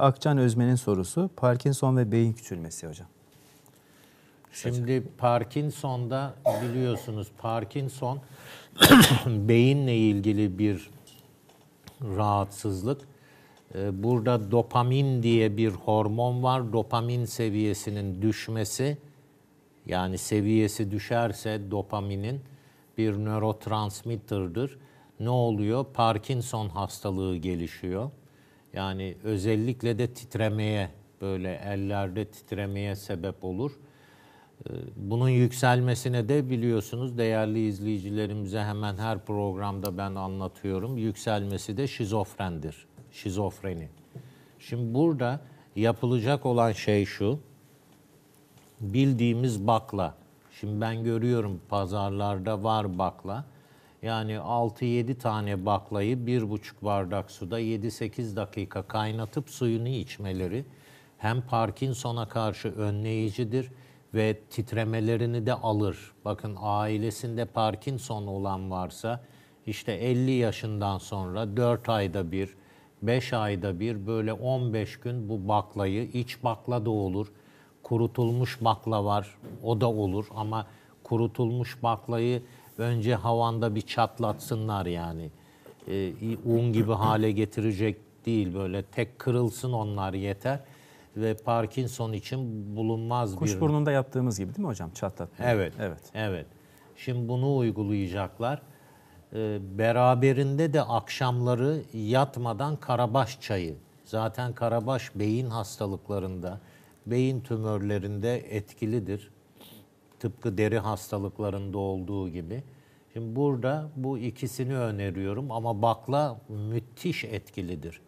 Akcan Özmen'in sorusu Parkinson ve beyin küçülmesi hocam. Şimdi Parkinson'da biliyorsunuz Parkinson beyinle ilgili bir rahatsızlık. Ee, burada dopamin diye bir hormon var. Dopamin seviyesinin düşmesi yani seviyesi düşerse dopaminin bir nörotransmitterdir. Ne oluyor? Parkinson hastalığı gelişiyor. Yani özellikle de titremeye böyle ellerde titremeye sebep olur. Ee, bunun yükselmesine de biliyorsunuz değerli izleyicilerimize hemen her programda ben anlatıyorum. Yükselmesi de şizofrendir. Şizofreni. Şimdi burada yapılacak olan şey şu. Bildiğimiz bakla. Şimdi ben görüyorum pazarlarda var bakla. Yani 6-7 tane baklayı 1,5 bardak suda 7-8 dakika kaynatıp suyunu içmeleri hem Parkinson'a karşı önleyicidir ve titremelerini de alır. Bakın ailesinde Parkinson olan varsa işte 50 yaşından sonra 4 ayda bir, 5 ayda bir böyle 15 gün bu baklayı iç bakla da olur. Kurutulmuş bakla var o da olur ama kurutulmuş baklayı önce havanda bir çatlatsınlar yani. E, un gibi hale getirecek değil böyle tek kırılsın onlar yeter ve Parkinson için bulunmaz Kuş bir... Kuşburnunda yaptığımız gibi değil mi hocam çatlatma? Evet. Evet. Evet. Şimdi bunu uygulayacaklar. Ee, beraberinde de akşamları yatmadan karabaş çayı. Zaten karabaş beyin hastalıklarında, beyin tümörlerinde etkilidir. Tıpkı deri hastalıklarında olduğu gibi. Şimdi burada bu ikisini öneriyorum ama bakla müthiş etkilidir.